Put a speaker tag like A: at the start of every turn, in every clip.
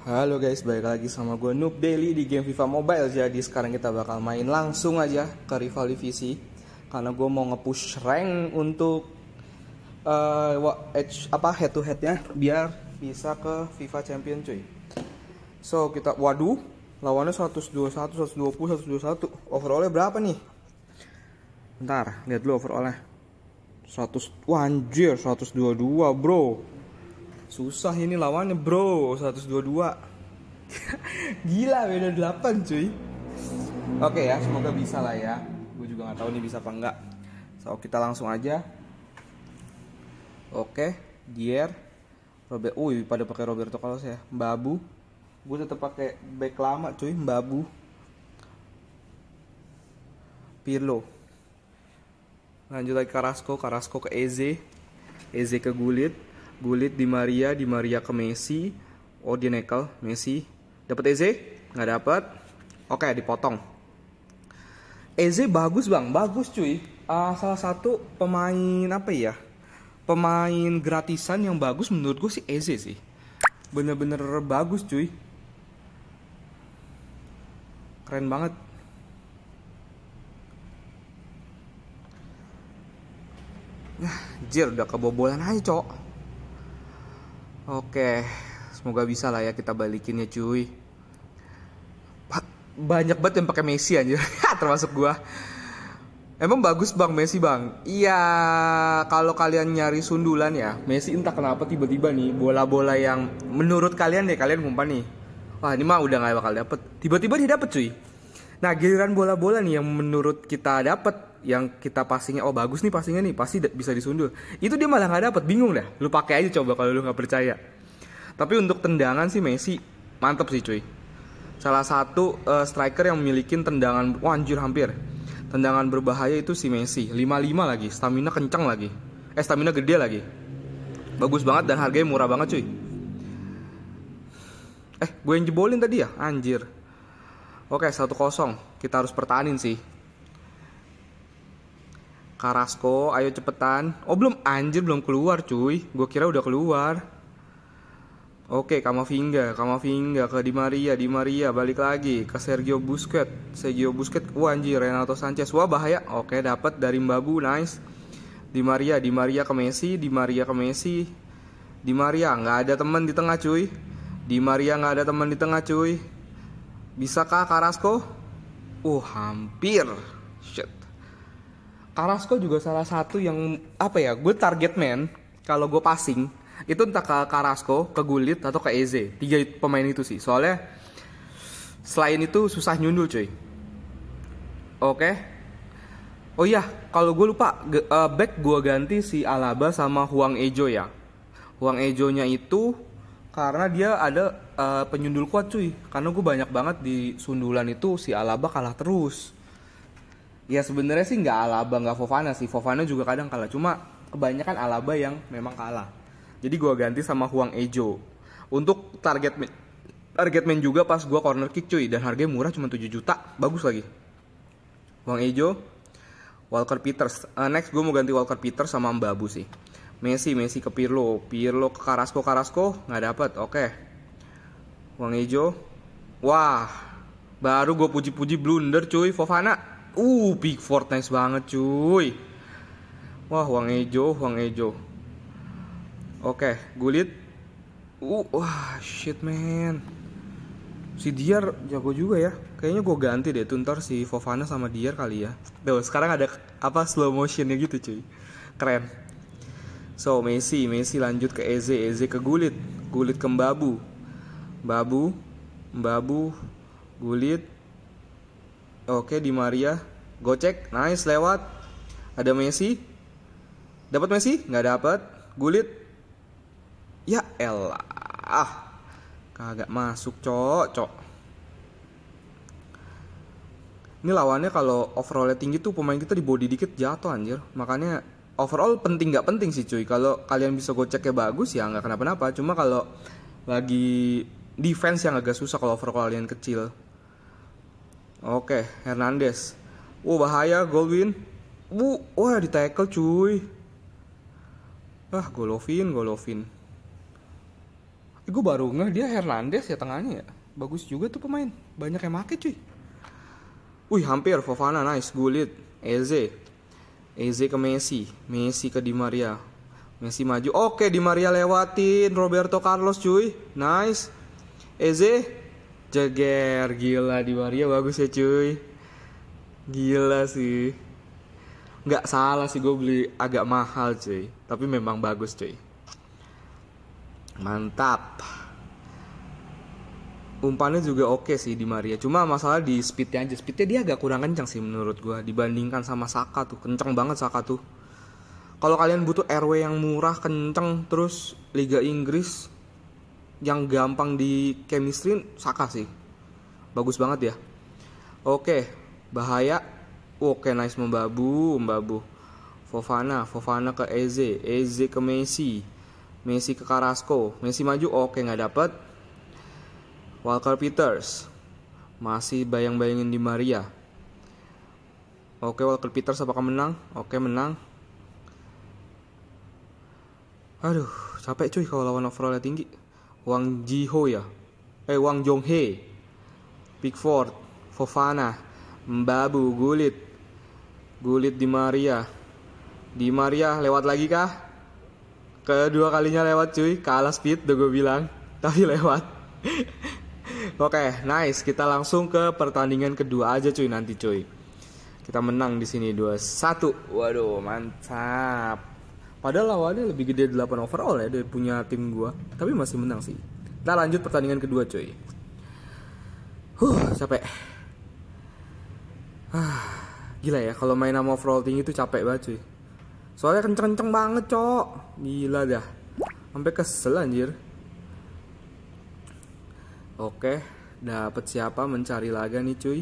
A: Halo guys, balik lagi sama gue Noob Daily di game FIFA Mobile Jadi sekarang kita bakal main langsung aja ke rival divisi Karena gue mau nge-push rank untuk uh, edge, apa head to headnya Biar bisa ke FIFA Champion cuy So kita, waduh Lawannya 121, 120, 121 Overallnya berapa nih? Bentar, lihat dulu overallnya 100, wah anjir 122 bro Susah ini lawannya bro 122 Gila beda 8 cuy Oke okay, ya semoga bisa lah ya Gue juga gak tahu nih bisa apa enggak So kita langsung aja Oke okay, Dier Robert Uy pada pakai Roberto Carlos saya babu Gue tetap pakai back lama cuy babu Pirlo Lanjut lagi Carrasco Carrasco ke ez ez ke Gulit Gulit di Maria, di Maria ke Messi. Oh, dia nekel, Messi. Dapat Eze? Nggak dapat. Oke, dipotong. Eze bagus, Bang. Bagus, cuy. Uh, salah satu pemain apa ya? Pemain gratisan yang bagus menurut gue sih Eze sih. Bener-bener bagus, cuy. Keren banget. Nah, jir udah kebobolan aja, Cok. Oke, semoga bisa lah ya kita balikin ya cuy. Banyak banget yang pakai Messi aja, termasuk gua. Emang bagus Bang Messi Bang. Iya, kalau kalian nyari sundulan ya, Messi entah kenapa tiba-tiba nih bola-bola yang menurut kalian deh kalian umpan nih. Wah, ini mah udah gak bakal dapet. Tiba-tiba dia dapet cuy. Nah, giliran bola-bola nih yang menurut kita dapat yang kita passingnya oh bagus nih passingnya nih pasti bisa disundul. Itu dia malah nggak dapat, bingung dah. Lu pakai aja coba kalau lu nggak percaya. Tapi untuk tendangan sih Messi mantep sih cuy. Salah satu uh, striker yang memiliki tendangan wanjur oh, hampir. Tendangan berbahaya itu si Messi. 55 lagi, stamina kencang lagi. Eh stamina gede lagi. Bagus banget dan harganya murah banget cuy. Eh, gue yang jebolin tadi ya? Anjir. Oke, satu kosong Kita harus pertahanin sih. Karasko, ayo cepetan. Oh, belum anjir belum keluar, cuy. Gue kira udah keluar. Oke, Kamavinga, Kamavinga ke Di Maria, Di Maria balik lagi ke Sergio Busquets. Sergio Busquets, wah anjir Renato Sanchez. Wah bahaya. Oke, dapat dari Mbabu, nice. Di Maria, Di Maria ke Messi, Di Maria ke Messi. Di Maria nggak ada teman di tengah, cuy. Di Maria nggak ada teman di tengah, cuy. Bisakah Carrasco? Uh, hampir. Shit. Carrasco juga salah satu yang apa ya? Gue target man kalau gue passing itu entah ke Carrasco, ke Gullit atau ke Eze. Tiga pemain itu sih. Soalnya selain itu susah nyundul, cuy. Oke. Oh iya, kalau gue lupa uh, back gue ganti si Alaba sama Huang Ejo ya. Huang Ejo-nya itu karena dia ada uh, penyundul kuat cuy karena gue banyak banget di sundulan itu si Alaba kalah terus ya sebenarnya sih nggak Alaba nggak Fofana sih Fofana juga kadang kalah cuma kebanyakan Alaba yang memang kalah jadi gue ganti sama Huang Ejo untuk target target men juga pas gue corner kick cuy dan harganya murah cuma 7 juta bagus lagi Huang Ejo Walker Peters uh, next gue mau ganti Walker Peters sama Mbabu sih Messi Messi ke Pirlo Pirlo ke Carrasco Carrasco nggak dapat, oke okay. Uang Ejo. Wah, baru gue puji-puji blunder cuy. Fofana, uh, big four nice banget cuy. Wah, uang Ejo, uang Ejo. Oke, okay, Gulit. Uh, wah, shit man. Si Diar jago juga ya. Kayaknya gue ganti deh tuh si Fofana sama Diar kali ya. Tuh, sekarang ada apa slow motionnya gitu cuy. Keren. So, Messi, Messi lanjut ke Eze, Eze ke Gulit, Gulit ke Mbabu, Babu, Babu, Gulit. Oke, Di Maria. Gocek, nice lewat. Ada Messi. Dapat Messi? Nggak dapat. Gulit. Ya elah. Kagak masuk, cok, cok. Ini lawannya kalau overallnya tinggi tuh pemain kita di body dikit jatuh anjir. Makanya overall penting nggak penting sih cuy. Kalau kalian bisa goceknya bagus ya nggak kenapa-napa. Cuma kalau lagi defense yang agak susah kalau overall kalian kecil. Oke, Hernandez. Wah, oh, bahaya Goldwin. Bu, wah di tackle cuy. Ah, Golovin, Golovin. Eh, gue baru ngeh dia Hernandez ya tengahnya ya. Bagus juga tuh pemain. Banyak yang make cuy. Wih, hampir Fofana nice, Gulit, Eze. Eze ke Messi, Messi ke Di Maria. Messi maju. Oke, Di Maria lewatin Roberto Carlos cuy. Nice. Eze Jager gila di Maria bagus ya cuy Gila sih Gak salah sih gue beli agak mahal cuy Tapi memang bagus cuy Mantap Umpannya juga oke sih di Maria Cuma masalah di speednya aja Speednya dia agak kurang kencang sih menurut gue Dibandingkan sama Saka tuh Kenceng banget Saka tuh kalau kalian butuh RW yang murah, kenceng, terus Liga Inggris, yang gampang di chemistry Saka sih. Bagus banget ya. Oke, bahaya. Oke, nice membabu, membabu. Fofana, Fofana ke ez ez ke Messi, Messi ke Carrasco, Messi maju, oke nggak dapet. Walker Peters, masih bayang-bayangin di Maria. Oke, Walker Peters apakah menang? Oke, menang. Aduh, capek cuy kalau lawan overallnya tinggi. Wang Jiho ya eh Wang Jonghe Pickford Fofana Mbabu Gulit Gulit di Maria di Maria lewat lagi kah kedua kalinya lewat cuy kalah speed udah gue bilang tapi lewat Oke, okay, nice. Kita langsung ke pertandingan kedua aja cuy nanti cuy. Kita menang di sini 2-1. Waduh, mantap. Padahal lawannya lebih gede 8 overall ya dari punya tim gua, tapi masih menang sih. Kita lanjut pertandingan kedua, coy. Huh, capek. Ah, gila ya kalau main sama overall tinggi itu capek banget, cuy. Soalnya kenceng-kenceng banget, cok. Gila dah. Sampai kesel anjir. Oke, dapat siapa mencari laga nih, cuy?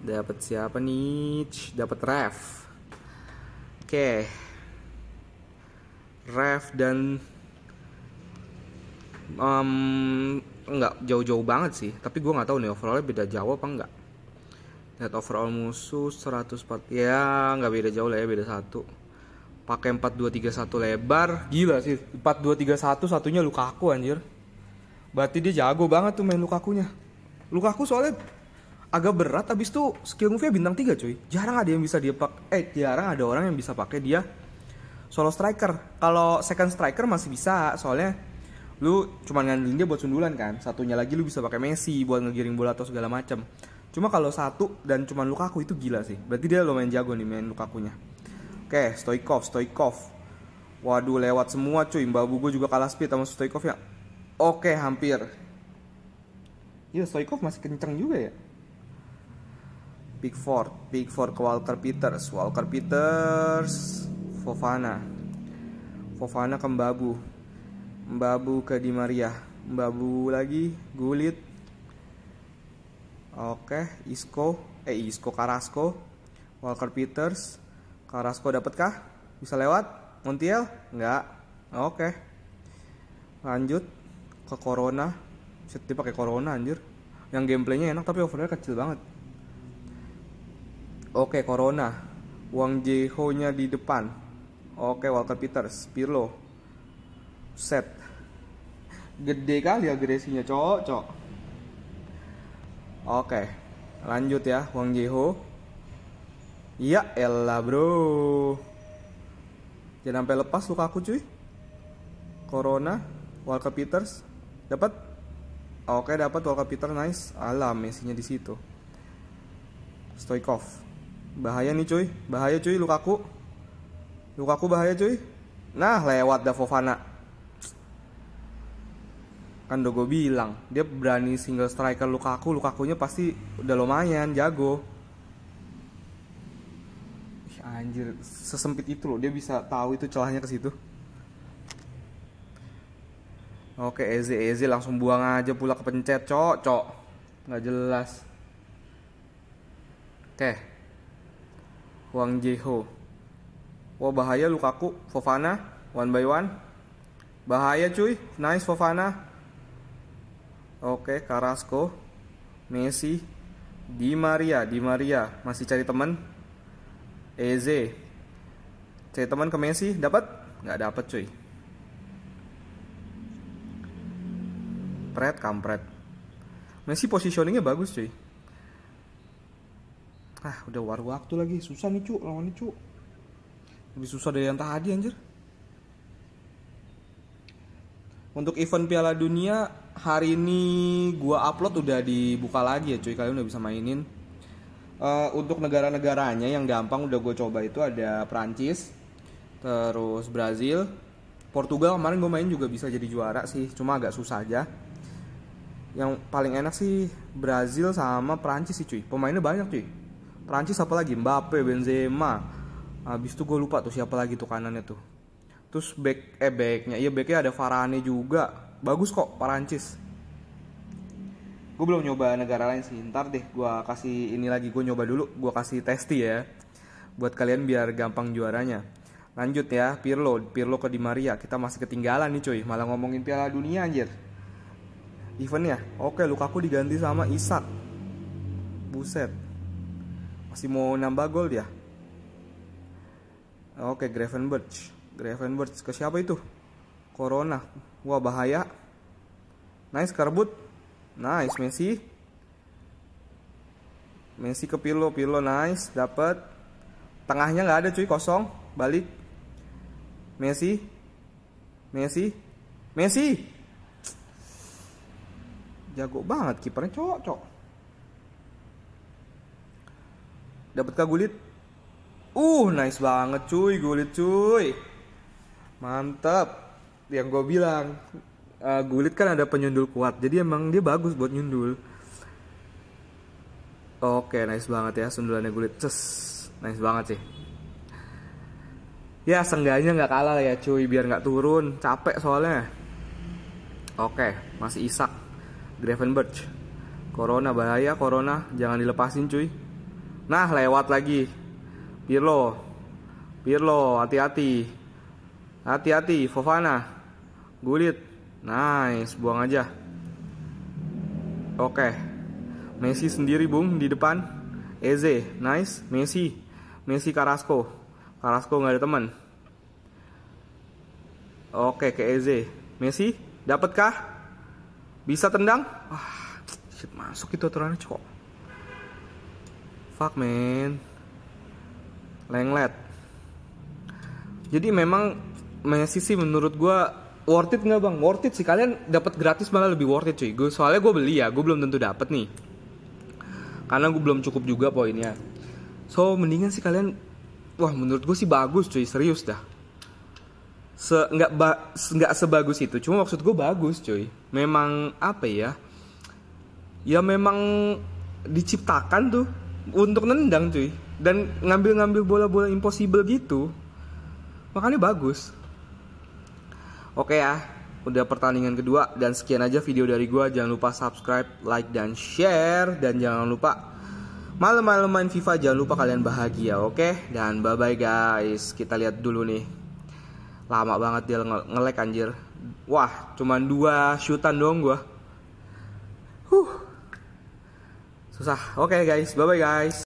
A: Dapat siapa nih? Dapat ref. Oke ref dan um, nggak jauh-jauh banget sih tapi gue nggak tahu nih overallnya beda jauh apa enggak net overall musuh 140 ya nggak beda jauh lah ya beda satu pakai 4231 lebar gila sih 4231 satunya Lukaku anjir berarti dia jago banget tuh main Lukakunya Lukaku soalnya agak berat abis tuh skill move-nya bintang 3 cuy jarang ada yang bisa dia pakai, eh jarang ada orang yang bisa pakai dia solo striker. Kalau second striker masih bisa, soalnya lu cuma ngandelin dia buat sundulan kan. Satunya lagi lu bisa pakai Messi buat ngegiring bola atau segala macam. Cuma kalau satu dan cuma Lukaku itu gila sih. Berarti dia lumayan jago nih main Lukakunya. Oke, Stoikov, Stoikov. Waduh, lewat semua cuy. Mbak gue juga kalah speed sama Stoikov ya. Oke, hampir. Iya, Stoikov masih kenceng juga ya. Pickford, Pickford ke Walker Peters, Walker Peters Fofana Fofana ke Mbabu Mbabu ke Di Maria Mbabu lagi Gulit Oke Isco eh Isco Carrasco Walker Peters Carrasco dapat kah? Bisa lewat? Montiel? Enggak Oke Lanjut Ke Corona setiap pakai Corona anjir Yang gameplaynya enak tapi overall kecil banget Oke Corona Wang Jeho nya di depan Oke, Walker Peters, Pirlo. Set. Gede kali agresinya, cocok. Oke. Lanjut ya, Wang Jeho. Ya elah, Bro. Jangan sampai lepas luka aku, cuy. Corona, Walker Peters. Dapat. Oke, dapat Walker Peters, nice. Alam, mesinnya di situ. Stoikov. Bahaya nih, cuy. Bahaya, cuy, lukaku. Lukaku bahaya cuy. Nah, lewat dah Fofana. Kan udah gue bilang, dia berani single striker Lukaku, Lukakunya pasti udah lumayan jago. Ih, anjir, sesempit itu loh dia bisa tahu itu celahnya ke situ. Oke, Eze Eze langsung buang aja pula pencet cok, cok. Gak jelas. Oke. Huang Jeho. Wah bahaya Lukaku, Fofana, one by one. Bahaya cuy, nice Fofana. Oke, Carrasco, Messi, Di Maria, Di Maria masih cari teman. Eze, cari teman ke Messi, dapat? Gak dapat cuy. Pret, kampret. Messi positioningnya bagus cuy. Ah, udah war waktu lagi. Susah nih, cu. Lawan nih, cu. Lebih susah dari yang tadi anjir. Untuk event Piala Dunia hari ini gua upload udah dibuka lagi ya cuy kalian udah bisa mainin. Uh, untuk negara-negaranya yang gampang udah gue coba itu ada Prancis, terus Brazil, Portugal kemarin gue main juga bisa jadi juara sih, cuma agak susah aja. Yang paling enak sih Brazil sama Prancis sih cuy, pemainnya banyak cuy. Prancis apa lagi Mbappe, Benzema, habis itu gue lupa tuh siapa lagi tuh kanannya tuh terus back eh backnya iya backnya ada Varane juga bagus kok Perancis gue belum nyoba negara lain sih ntar deh gue kasih ini lagi gue nyoba dulu gue kasih testi ya buat kalian biar gampang juaranya lanjut ya Pirlo Pirlo ke Di Maria kita masih ketinggalan nih coy, malah ngomongin Piala Dunia anjir event ya oke Lukaku diganti sama Isak buset masih mau nambah gol dia ya? Ah, oke, Gravenberch. Gravenberch ke siapa itu? Corona. Wah, bahaya. Nice Karbut. Nice Messi. Messi ke Pilo, Pilo nice, dapat. Tengahnya nggak ada cuy, kosong. Balik. Messi. Messi. Messi. Jago banget kipernya cocok. Dapat kagulit. Uh, nice banget cuy, gulit cuy. Mantap. Yang gue bilang, uh, gulit kan ada penyundul kuat. Jadi emang dia bagus buat nyundul. Oke, nice banget ya sundulannya gulit. Cus, nice banget sih. Ya, sengganya nggak kalah ya cuy, biar nggak turun. Capek soalnya. Oke, masih Isak. Gravenberch. Corona bahaya, Corona jangan dilepasin cuy. Nah, lewat lagi. Pirlo Pirlo hati-hati hati-hati Fofana Gulit nice buang aja oke Messi sendiri bung di depan Eze nice Messi Messi Carrasco Carrasco nggak ada teman oke ke Eze Messi dapatkah bisa tendang wah masuk itu aturannya cok fuck man lenglet jadi memang Messi sih menurut gue worth it nggak bang worth it sih kalian dapat gratis malah lebih worth it cuy gue soalnya gue beli ya gue belum tentu dapat nih karena gue belum cukup juga poinnya so mendingan sih kalian wah menurut gue sih bagus cuy serius dah se nggak ba nggak sebagus itu cuma maksud gue bagus cuy memang apa ya ya memang diciptakan tuh untuk nendang cuy dan ngambil-ngambil bola-bola impossible gitu makanya bagus oke ya udah pertandingan kedua dan sekian aja video dari gua jangan lupa subscribe like dan share dan jangan lupa malam-malam main FIFA jangan lupa kalian bahagia oke dan bye bye guys kita lihat dulu nih lama banget dia ngelek -nge anjir wah cuman dua shootan dong gua huh susah oke guys bye bye guys